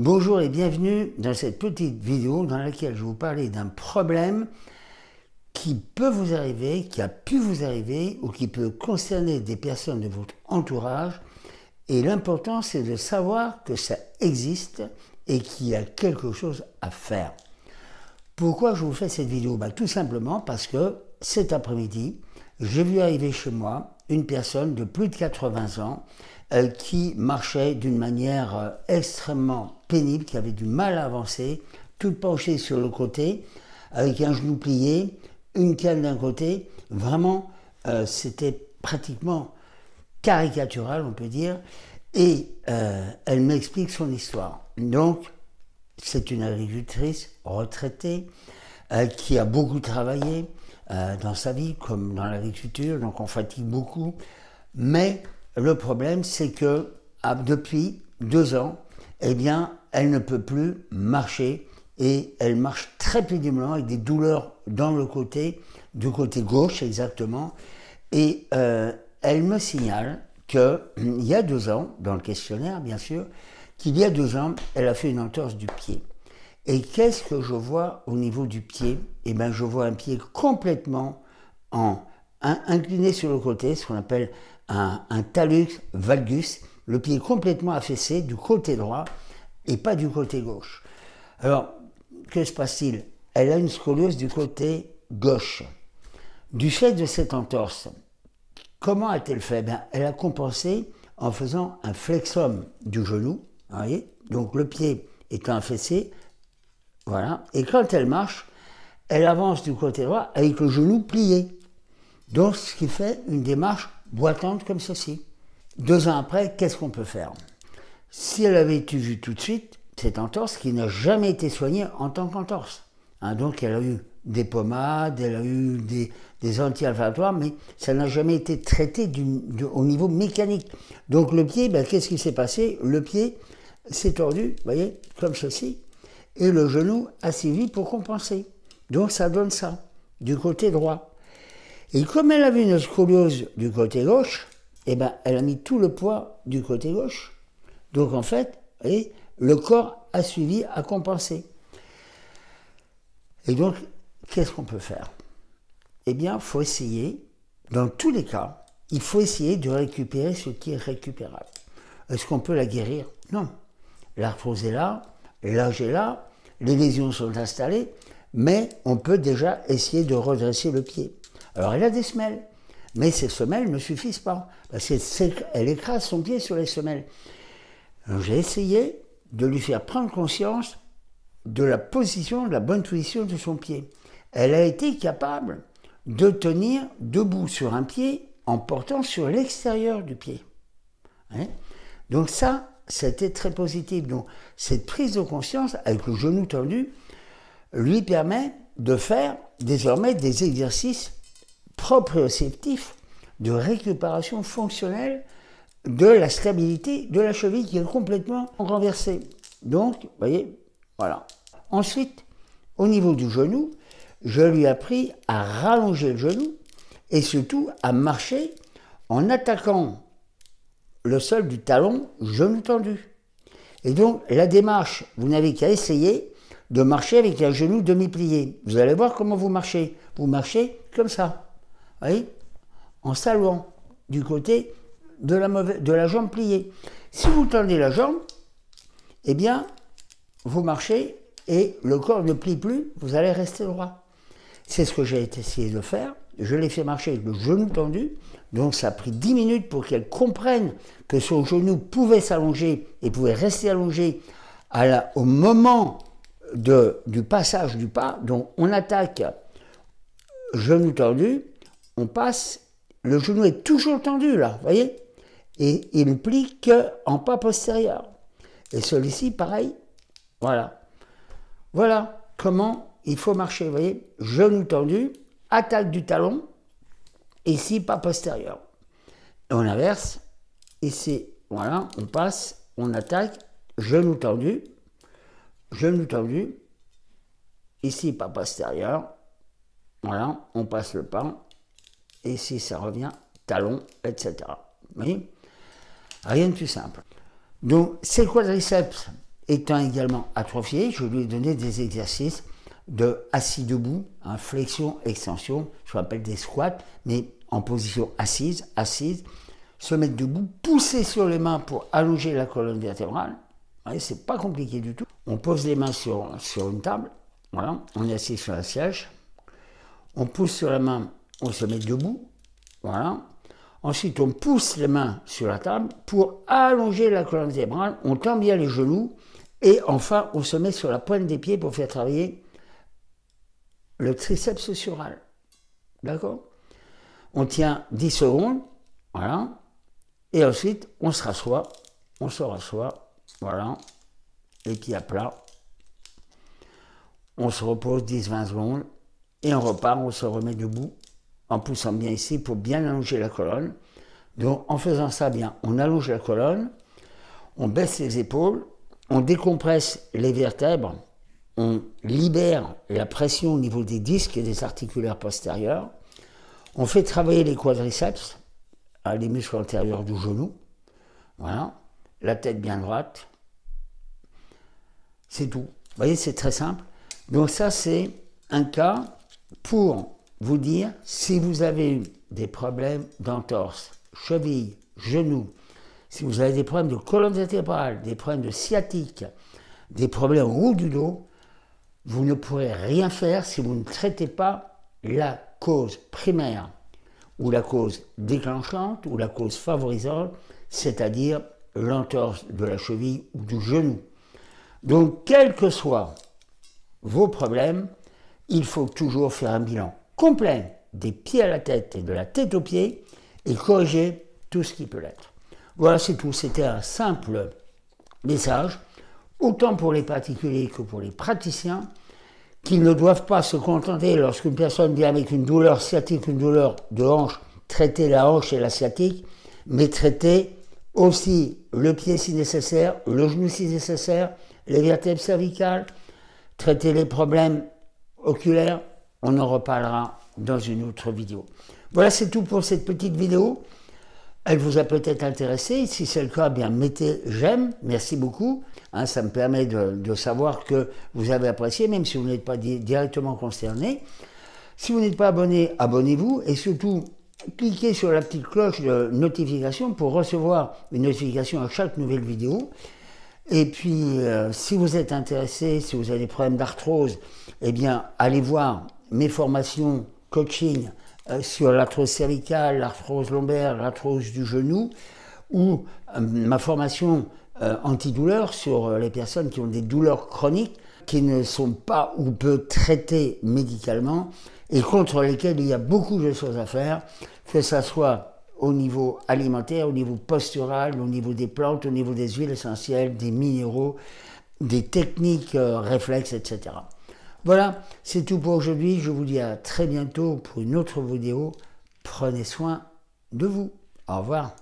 Bonjour et bienvenue dans cette petite vidéo dans laquelle je vous parler d'un problème qui peut vous arriver, qui a pu vous arriver ou qui peut concerner des personnes de votre entourage. Et l'important, c'est de savoir que ça existe et qu'il y a quelque chose à faire. Pourquoi je vous fais cette vidéo bah, Tout simplement parce que cet après-midi, j'ai vu arriver chez moi une personne de plus de 80 ans euh, qui marchait d'une manière euh, extrêmement pénible, qui avait du mal à avancer, tout penché sur le côté, avec un genou plié, une canne d'un côté. Vraiment, euh, c'était pratiquement caricatural, on peut dire. Et euh, elle m'explique son histoire. Donc, c'est une agricultrice retraitée euh, qui a beaucoup travaillé dans sa vie, comme dans l'agriculture, donc on fatigue beaucoup. Mais le problème, c'est que ah, depuis deux ans, eh bien, elle ne peut plus marcher et elle marche très péniblement avec des douleurs dans le côté, du côté gauche exactement. Et euh, elle me signale qu'il y a deux ans, dans le questionnaire bien sûr, qu'il y a deux ans, elle a fait une entorse du pied. Et qu'est-ce que je vois au niveau du pied Eh bien, je vois un pied complètement en, incliné sur le côté, ce qu'on appelle un talus valgus, le pied complètement affaissé du côté droit et pas du côté gauche. Alors, que se passe-t-il Elle a une scoliose du côté gauche. Du fait de cette entorse, comment a-t-elle fait ben, Elle a compensé en faisant un flexum du genou, voyez donc le pied est un fessé voilà, et quand elle marche, elle avance du côté droit avec le genou plié. Donc ce qui fait une démarche boitante comme ceci. Deux ans après, qu'est-ce qu'on peut faire si elle avait été vue tout de suite, cette entorse qui n'a jamais été soignée en tant qu'entorse. Hein, donc elle a eu des pommades, elle a eu des, anti-inflammatoires, mais ça n'a jamais été traité au niveau mécanique. Donc le pied, ben, qu'est-ce qui s'est passé Le pied s'est tordu, vous voyez, comme ceci, et le genou a suivi pour compenser. Donc ça donne ça, du côté droit. Et comme elle avait une scoliose du côté gauche, eh ben, elle a mis tout le poids du côté gauche. Donc en fait, le corps a suivi, a compensé. Et donc, qu'est-ce qu'on peut faire Eh bien, il faut essayer, dans tous les cas, il faut essayer de récupérer ce qui est récupérable. Est-ce qu'on peut la guérir Non. L'arthrose est là, l'âge est là, les lésions sont installées, mais on peut déjà essayer de redresser le pied. Alors elle a des semelles, mais ces semelles ne suffisent pas, parce qu'elle écrase son pied sur les semelles j'ai essayé de lui faire prendre conscience de la position, de la bonne position de son pied. Elle a été capable de tenir debout sur un pied en portant sur l'extérieur du pied. Hein Donc ça, c'était très positif. Donc cette prise de conscience avec le genou tendu lui permet de faire désormais des exercices proprioceptifs de récupération fonctionnelle de la stabilité de la cheville qui est complètement renversée. Donc, vous voyez, voilà. Ensuite, au niveau du genou, je lui ai appris à rallonger le genou et surtout à marcher en attaquant le sol du talon genou tendu. Et donc, la démarche, vous n'avez qu'à essayer de marcher avec un genou demi-plié. Vous allez voir comment vous marchez. Vous marchez comme ça, vous voyez, en saluant du côté de la, jambe pliée. Si vous tendez la jambe, eh bien, vous marchez et le corps ne plie plus, vous allez rester droit. C'est ce que j'ai essayé de faire. Je l'ai fait marcher le genou tendu, donc ça a pris 10 minutes pour qu'elle comprenne que son genou pouvait s'allonger et pouvait rester allongé au moment du passage du pas. Donc on attaque euh, genou tendu, on passe, le genou est toujours tendu là, vous voyez et il plie en pas postérieur. Et celui-ci, pareil, voilà. Voilà comment il faut marcher. Vous voyez, genou tendu, attaque du talon, ici, pas postérieur. Et on inverse, ici, voilà, on passe, on attaque, genou tendu, genou tendu, ici, pas postérieur, voilà, on passe le pas, ici, ça revient, talon, etc. Vous voyez Rien de plus simple. Donc, ses quadriceps étant également atrophiés, je lui ai donné des exercices de assis debout, hein, flexion, extension, je rappelle des squats, mais en position assise, assise, se mettre debout, pousser sur les mains pour allonger la colonne vertébrale. C'est pas compliqué du tout. On pose les mains sur, sur une table, voilà, on est assis sur un siège, on pousse sur la main, on se met debout, voilà, Ensuite, on pousse les mains sur la table pour allonger la colonne vertébrale. On tend bien les genoux. Et enfin, on se met sur la pointe des pieds pour faire travailler le triceps sural. D'accord On tient 10 secondes. Voilà. Et ensuite, on se rassoit. On se rassoit. Voilà. Et pieds à plat. On se repose 10-20 secondes. Et on repart. On se remet debout en poussant bien ici pour bien allonger la colonne. Donc en faisant ça bien, on allonge la colonne, on baisse les épaules, on décompresse les vertèbres, on libère la pression au niveau des disques et des articulaires postérieurs, on fait travailler les quadriceps, hein, les muscles antérieurs du genou, voilà, la tête bien droite, c'est tout. Vous voyez, c'est très simple. Donc ça, c'est un cas pour vous dire si vous avez eu des problèmes d'entorse, cheville, genou, si vous avez des problèmes de colonne vertébrale, des problèmes de sciatique, des problèmes au du dos, vous ne pourrez rien faire si vous ne traitez pas la cause primaire ou la cause déclenchante ou la cause favorisante, c'est-à-dire l'entorse de la cheville ou du genou. Donc, quels que soient vos problèmes, il faut toujours faire un bilan complet des pieds à la tête et de la tête aux pieds et corriger tout ce qui peut l'être. Voilà, c'est tout. C'était un simple message, autant pour les particuliers que pour les praticiens, qu'ils ne doivent pas se contenter lorsqu'une personne vient avec une douleur sciatique, une douleur de hanche, traiter la hanche et la sciatique, mais traiter aussi le pied si nécessaire, le genou si nécessaire, les vertèbres cervicales, traiter les problèmes oculaires, on en reparlera dans une autre vidéo. Voilà, c'est tout pour cette petite vidéo. Elle vous a peut-être intéressé. Si c'est le cas, bien mettez j'aime. Merci beaucoup. Hein, ça me permet de, savoir que vous avez apprécié, même si vous n'êtes pas directement concerné. Si vous n'êtes pas abonné, abonnez-vous et surtout cliquez sur la petite cloche de notification pour recevoir une notification à chaque nouvelle vidéo. Et puis, euh, si vous êtes intéressé, si vous avez des problèmes d'arthrose, eh bien, allez voir mes formations coaching euh, sur l'arthrose cervicale, l'arthrose lombaire, l'arthrose du genou, ou euh, ma formation euh, antidouleur sur les personnes qui ont des douleurs chroniques qui ne sont pas ou peu traitées médicalement et contre lesquelles il y a beaucoup de choses à faire, que ce soit au niveau alimentaire, au niveau postural, au niveau des plantes, au niveau des huiles essentielles, des minéraux, des techniques réflexes, etc. Voilà, c'est tout pour aujourd'hui. Je vous dis à très bientôt pour une autre vidéo. Prenez soin de vous. Au revoir.